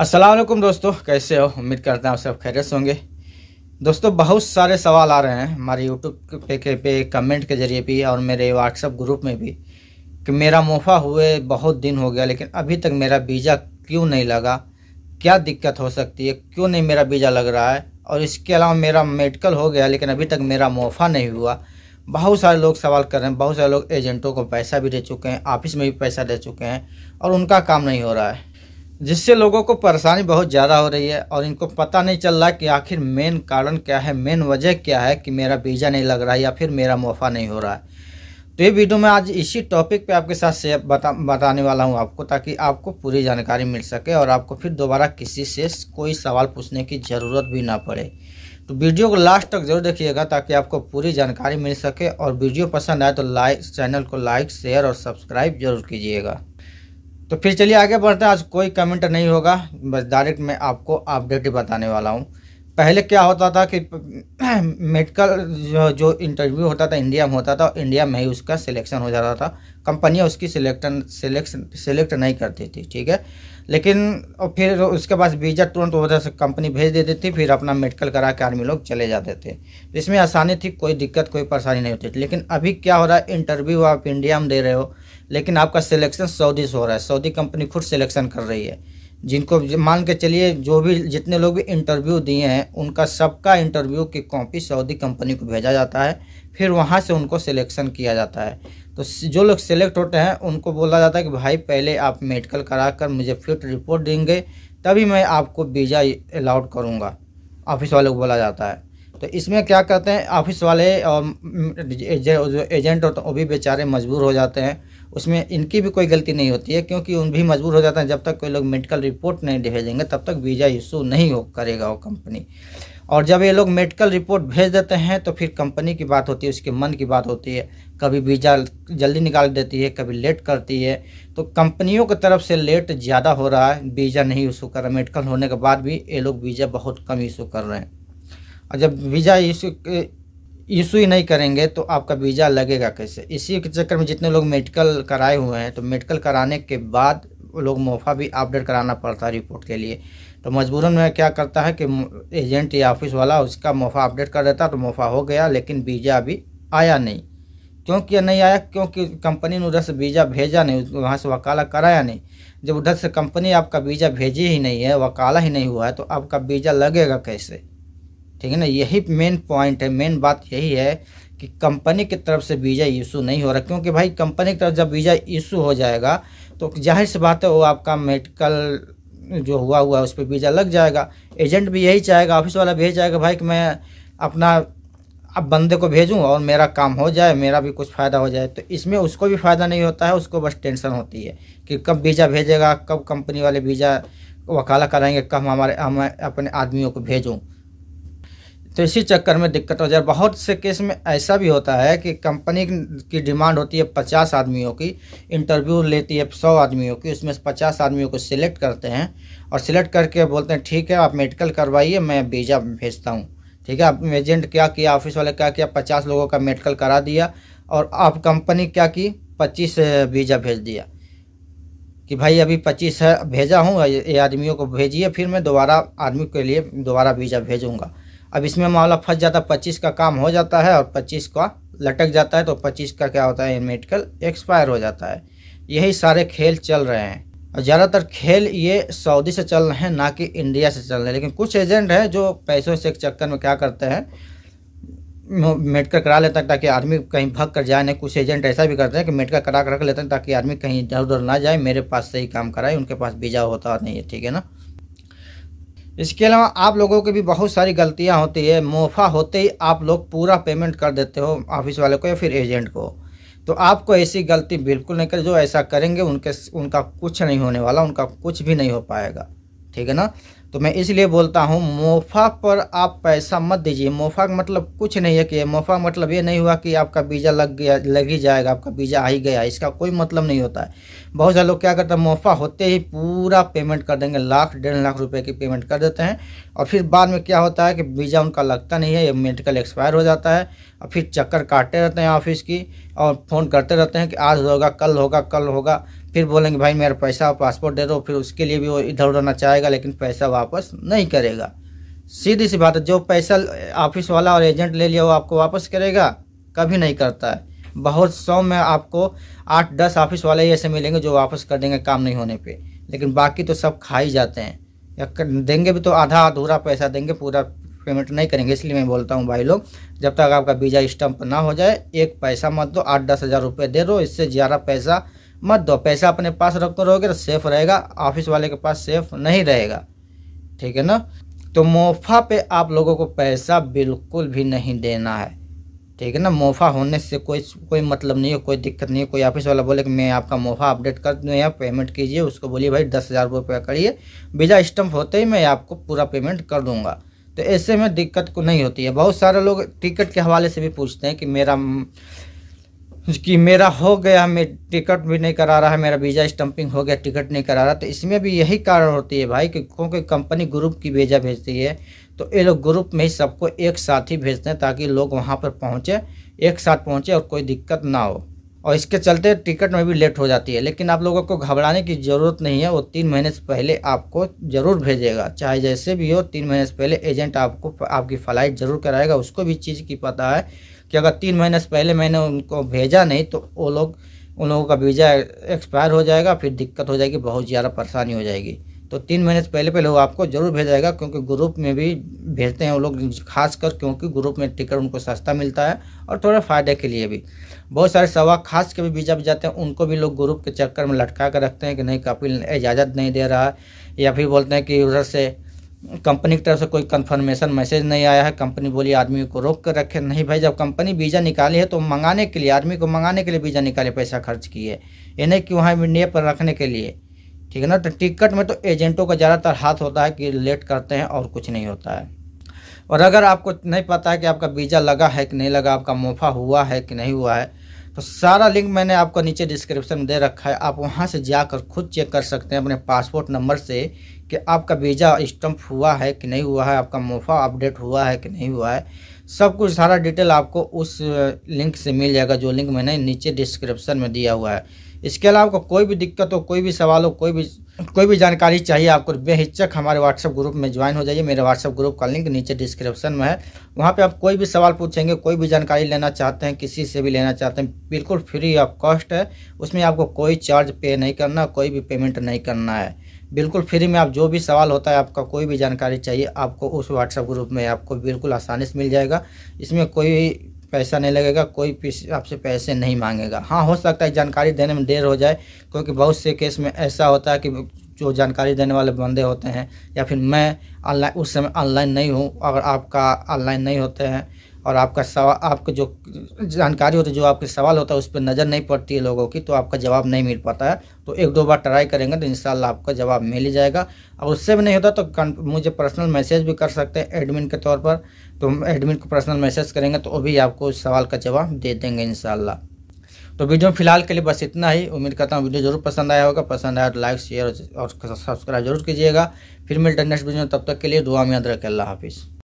असलम दोस्तों कैसे हो उम्मीद करते हैं आप सब खैरियत होंगे दोस्तों बहुत सारे सवाल आ रहे हैं हमारे यूट्यूब पे के पे कमेंट के ज़रिए भी और मेरे व्हाट्सअप ग्रुप में भी कि मेरा मुफा हुए बहुत दिन हो गया लेकिन अभी तक मेरा वीज़ा क्यों नहीं लगा क्या दिक्कत हो सकती है क्यों नहीं मेरा वीज़ा लग रहा है और इसके अलावा मेरा मेडिकल हो गया लेकिन अभी तक मेरा मुफा नहीं हुआ बहुत सारे लोग सवाल कर रहे हैं बहुत सारे लोग एजेंटों को पैसा भी दे चुके हैं ऑफिस में भी पैसा दे चुके हैं और उनका काम नहीं हो रहा है जिससे लोगों को परेशानी बहुत ज़्यादा हो रही है और इनको पता नहीं चल रहा कि आखिर मेन कारण क्या है मेन वजह क्या है कि मेरा वीज़ा नहीं लग रहा है या फिर मेरा मुआफ़ा नहीं हो रहा है तो ये वीडियो मैं आज इसी टॉपिक पे आपके साथ शेयर बता बताने वाला हूँ आपको ताकि आपको पूरी जानकारी मिल सके और आपको फिर दोबारा किसी से कोई सवाल पूछने की ज़रूरत भी ना पड़े तो वीडियो को लास्ट तक जरूर देखिएगा ताकि आपको पूरी जानकारी मिल सके और वीडियो पसंद आए तो लाइक चैनल को लाइक शेयर और सब्सक्राइब जरूर कीजिएगा तो फिर चलिए आगे बढ़ते हैं आज कोई कमेंट नहीं होगा बस डायरेक्ट मैं आपको अपडेट बताने वाला हूँ पहले क्या होता था कि मेडिकल जो जो इंटरव्यू होता था इंडिया में होता था इंडिया में ही उसका सिलेक्शन हो जाता था कंपनियाँ उसकी सिलेक्शन सिलेक्शन सिलेक्ट नहीं करती थी ठीक है लेकिन और फिर उसके पास वीज़ा तुरंत वजह से कंपनी भेज देती थी फिर अपना मेडिकल करा के आर्मी लोग चले जाते थे इसमें आसानी थी कोई दिक्कत कोई परेशानी नहीं होती थी लेकिन अभी क्या हो रहा है इंटरव्यू आप इंडिया में दे रहे हो लेकिन आपका सिलेक्शन सऊदी से हो रहा है सऊदी कंपनी खुद सिलेक्शन कर रही है जिनको मान के चलिए जो भी जितने लोग भी इंटरव्यू दिए हैं उनका सबका इंटरव्यू की कॉपी सऊदी कंपनी को भेजा जाता है फिर वहाँ से उनको सिलेक्शन किया जाता है तो जो लोग सिलेक्ट होते हैं उनको बोला जाता है कि भाई पहले आप मेडिकल करा कर मुझे फिट रिपोर्ट देंगे तभी मैं आपको वीज़ा अलाउड करूँगा ऑफिस वाले को बोला जाता है तो इसमें क्या कहते हैं ऑफिस वाले और जो एजेंट होते हैं वो भी बेचारे मजबूर हो जाते हैं उसमें इनकी भी कोई गलती नहीं होती है क्योंकि उन भी मजबूर हो जाते हैं जब तक कोई लोग मेडिकल रिपोर्ट नहीं भेजेंगे तब तक वीज़ा इशू नहीं हो करेगा वो कंपनी और जब ये लोग मेडिकल रिपोर्ट भेज देते हैं तो फिर कंपनी की बात होती है उसके मन की बात होती है कभी वीज़ा जल्दी निकाल देती है कभी लेट करती है तो कंपनियों की तरफ से लेट ज़्यादा हो रहा है वीज़ा नहीं इशू कर रहा मेडिकल होने के बाद भी ये लोग वीज़ा बहुत कम इशू कर रहे हैं और जब वीज़ा इशू इशू ही नहीं करेंगे तो आपका वीज़ा लगेगा कैसे इसी के चक्कर में जितने लोग मेडिकल कराए हुए हैं तो मेडिकल कराने के बाद लोग मोफा भी अपडेट कराना पड़ता है रिपोर्ट के लिए तो मजबूरन में क्या करता है कि एजेंट या ऑफिस वाला उसका मोफा अपडेट कर देता तो मोफा हो गया लेकिन वीज़ा अभी आया नहीं क्योंकि नहीं आया क्योंकि कंपनी ने उधर से वीज़ा भेजा नहीं वहाँ से वकाला कराया नहीं जब उधर से कंपनी आपका वीज़ा भेजी ही नहीं है वकाला ही नहीं हुआ है तो आपका वीज़ा लगेगा कैसे ठीक है ना यही मेन पॉइंट है मेन बात यही है कि कंपनी की तरफ से वीज़ा इशू नहीं हो रहा क्योंकि भाई कंपनी की तरफ जब वीज़ा इशू हो जाएगा तो जाहिर सी बात है वो आपका मेडिकल जो हुआ हुआ है उस पर वीज़ा लग जाएगा एजेंट भी यही चाहेगा ऑफिस वाला भी यही चाहेगा भाई कि मैं अपना अब बंदे को भेजूं और मेरा काम हो जाए मेरा भी कुछ फ़ायदा हो जाए तो इसमें उसको भी फ़ायदा नहीं होता है उसको बस टेंशन होती है कि कब वीज़ा भेजेगा कब कंपनी वाले वीज़ा वकाला कराएंगे कब हमारे हम अपने आदमियों को भेजूँ तो इसी चक्कर में दिक्कत हो जाए बहुत से केस में ऐसा भी होता है कि कंपनी की डिमांड होती है पचास आदमियों की इंटरव्यू लेती है सौ आदमियों की उसमें से पचास आदमियों को सिलेक्ट करते हैं और सिलेक्ट करके बोलते हैं ठीक है आप मेडिकल करवाइए मैं वीज़ा भेजता हूँ ठीक है आप एजेंट क्या किया ऑफिस वाले क्या किया पचास लोगों का मेडिकल करा दिया और आप कंपनी क्या की पच्चीस वीज़ा भेज दिया कि भाई अभी पच्चीस है भेजा हूँ ये आदमियों को भेजिए फिर मैं दोबारा आदमी के लिए दोबारा वीज़ा भेजूँगा अब इसमें मामला फंस जाता है पच्चीस का काम हो जाता है और पच्चीस का लटक जाता है तो पच्चीस का क्या होता है मेडिकल एक्सपायर हो जाता है यही सारे खेल चल रहे हैं और ज़्यादातर खेल ये सऊदी से चल रहे हैं ना कि इंडिया से चल रहे हैं लेकिन कुछ एजेंट हैं जो पैसों से चक्कर में क्या करते हैं मेडिकल करा लेते हैं ताकि आदमी कहीं भग कर जाए नहीं कुछ एजेंट ऐसा भी करते हैं कि मेडिकल करा कर रख लेते हैं ताकि आदमी कहीं इधर उधर ना जाए मेरे पास से ही काम कराए उनके पास बीजा होता नहीं है ठीक है ना इसके अलावा आप लोगों की भी बहुत सारी गलतियां होती है मुनाफा होते ही आप लोग पूरा पेमेंट कर देते हो ऑफिस वाले को या फिर एजेंट को तो आपको ऐसी गलती बिल्कुल नहीं करें जो ऐसा करेंगे उनके उनका कुछ नहीं होने वाला उनका कुछ भी नहीं हो पाएगा ठीक है ना तो मैं इसलिए बोलता हूँ मोफा पर आप पैसा मत दीजिए मोफा का मतलब कुछ नहीं है कि मोफा मतलब ये नहीं हुआ कि आपका बीजा लग गया लग ही जाएगा आपका बीजा आ ही गया इसका कोई मतलब नहीं होता है बहुत सारे लोग क्या करते हैं मोफा होते ही पूरा पेमेंट कर देंगे लाख डेढ़ लाख रुपए की पेमेंट कर देते हैं और फिर बाद में क्या होता है कि बीजा उनका लगता नहीं है ये मेडिकल एक्सपायर हो जाता है और फिर चक्कर काटते रहते हैं ऑफिस की और फ़ोन करते रहते हैं कि आज होगा कल होगा कल होगा फिर बोलेंगे भाई मेरा पैसा और पासपोर्ट दे दो फिर उसके लिए भी वो इधर उधर ना चाहेगा लेकिन पैसा वापस नहीं करेगा सीधी सी बात है जो पैसा ऑफिस वाला और एजेंट ले लिया वो आपको वापस करेगा कभी नहीं करता है बहुत सौ में आपको आठ दस ऑफिस वाले ऐसे मिलेंगे जो वापस कर देंगे काम नहीं होने पर लेकिन बाकी तो सब खा ही जाते हैं या कर, देंगे भी तो आधा अधूरा पैसा देंगे पूरा पेमेंट नहीं करेंगे इसलिए मैं बोलता हूँ भाई लोग जब तक आपका वीज़ा स्टम्प ना हो जाए एक पैसा मत दो आठ दस हज़ार रुपये दे दो इससे ज़्यादा पैसा मत दो पैसा अपने पास रखते तो रहोगे तो सेफ रहेगा ऑफिस वाले के पास सेफ नहीं रहेगा ठीक है ना तो मोफा पे आप लोगों को पैसा बिल्कुल भी नहीं देना है ठीक है ना मोफा होने से कोई कोई मतलब नहीं है कोई दिक्कत नहीं है कोई ऑफिस वाला बोले कि मैं आपका मोफा अपडेट कर दूँ या पेमेंट कीजिए उसको बोलिए भाई दस हज़ार रुपये करिए वीज़ा स्टम्प होते ही मैं आपको पूरा पेमेंट कर दूंगा तो ऐसे में दिक्कत को नहीं होती है बहुत सारे लोग टिकट के हवाले से भी पूछते हैं कि मेरा कि मेरा हो गया मैं टिकट भी नहीं करा रहा है मेरा वीज़ा स्टम्पिंग हो गया टिकट नहीं करा रहा तो इसमें भी यही कारण होती है भाई कि क्योंकि कंपनी ग्रुप की वीज़ा भेजती है तो ये लोग ग्रुप में ही सबको एक साथ ही भेजते हैं ताकि लोग वहाँ पर पहुँचे एक साथ पहुँचे और कोई दिक्कत ना हो और इसके चलते टिकट में भी लेट हो जाती है लेकिन आप लोगों को घबराने की ज़रूरत नहीं है वो तीन महीने से पहले आपको ज़रूर भेजेगा चाहे जैसे भी हो तीन महीने से पहले एजेंट आपको आपकी फ़्लाइट ज़रूर कराएगा उसको भी चीज़ की पता है कि अगर तीन महीने से पहले मैंने उनको भेजा नहीं तो वो लोग उन लोगों का वीज़ा एक्सपायर हो जाएगा फिर दिक्कत हो जाएगी बहुत ज़्यादा परेशानी हो जाएगी तो तीन महीने से पहले पहले वो आपको ज़रूर भेजाएगा क्योंकि ग्रुप में भी भेजते हैं वो लोग खासकर क्योंकि ग्रुप में टिकट उनको सस्ता मिलता है और थोड़ा फ़ायदे के लिए भी बहुत सारे सवा खास के भी वीज़ा भी जाते हैं उनको भी लोग ग्रुप के चक्कर में लटका कर रखते हैं कि नहीं कपिल इजाज़त नहीं दे रहा है या फिर बोलते हैं कि उधर से कंपनी की तरफ से कोई कंफर्मेशन मैसेज नहीं आया है कंपनी बोली आदमी को रोक कर रखे नहीं भाई जब कंपनी वीज़ा निकाली है तो मंगाने के लिए आदमी को मंगाने के लिए वीज़ा निकाले पैसा खर्च किए ये नहीं कि वहाँ इंडिया पर रखने के लिए ठीक है ना तो टिकट में तो एजेंटों का ज़्यादातर हाथ होता है कि लेट करते हैं और कुछ नहीं होता है और अगर आपको नहीं पता है कि आपका वीज़ा लगा है कि नहीं लगा आपका मुफ़ा हुआ है कि नहीं हुआ है तो सारा लिंक मैंने आपको नीचे डिस्क्रिप्शन में दे रखा है आप वहाँ से जाकर खुद चेक कर सकते हैं अपने पासपोर्ट नंबर से कि आपका वीज़ा स्टम्प हुआ है कि नहीं हुआ है आपका मोफा अपडेट हुआ है कि नहीं हुआ है सब कुछ सारा डिटेल आपको उस लिंक से मिल जाएगा जो लिंक मैंने नीचे डिस्क्रिप्शन में दिया हुआ है इसके अलावा आपको कोई भी दिक्कत हो कोई भी सवाल हो कोई भी कोई भी जानकारी चाहिए आपको बेहिचक हमारे व्हाट्सएप ग्रुप में ज्वाइन हो जाइए मेरे व्हाट्सएप ग्रुप का लिंक नीचे डिस्क्रिप्शन में है वहाँ पे आप कोई भी सवाल पूछेंगे कोई भी जानकारी लेना चाहते हैं किसी से भी लेना चाहते हैं बिल्कुल फ्री ऑफ कॉस्ट है उसमें आपको कोई चार्ज पे नहीं करना कोई भी पेमेंट नहीं करना है बिल्कुल फ्री में आप जो भी सवाल होता है आपका कोई भी जानकारी चाहिए आपको उस व्हाट्सएप ग्रुप में आपको बिल्कुल आसानी से मिल जाएगा इसमें कोई पैसा नहीं लगेगा कोई आपसे पैसे नहीं मांगेगा हाँ हो सकता है जानकारी देने में देर हो जाए क्योंकि बहुत से केस में ऐसा होता है कि जो जानकारी देने वाले बंदे होते हैं या फिर मैं ऑनलाइन उस समय ऑनलाइन नहीं हूँ अगर आपका ऑनलाइन नहीं होते हैं और आपका सवाल आपका जो जानकारी होती है जो आपके सवाल होता है उस पर नज़र नहीं पड़ती है लोगों की तो आपका जवाब नहीं मिल पाता है तो एक दो बार ट्राई करेंगे तो इन आपका जवाब मिल ही जाएगा और उससे भी नहीं होता तो मुझे पर्सनल मैसेज भी कर सकते हैं एडमिन के तौर पर तो हम एडमिन को पर्सनल मैसेज करेंगे तो वो भी आपको उस सवाल का जवाब दे देंगे इन तो वीडियो में फिलहाल के लिए बस इतना ही उम्मीद करता हूँ वीडियो जरूर पसंद आया होगा पसंद आया तो लाइक शेयर और सब्सक्राइब जरूर कीजिएगा फिर मिलते हैं नेक्स्ट वीडियो तब तक के लिए दुआ में याद रखें अल्लाह हाफिज़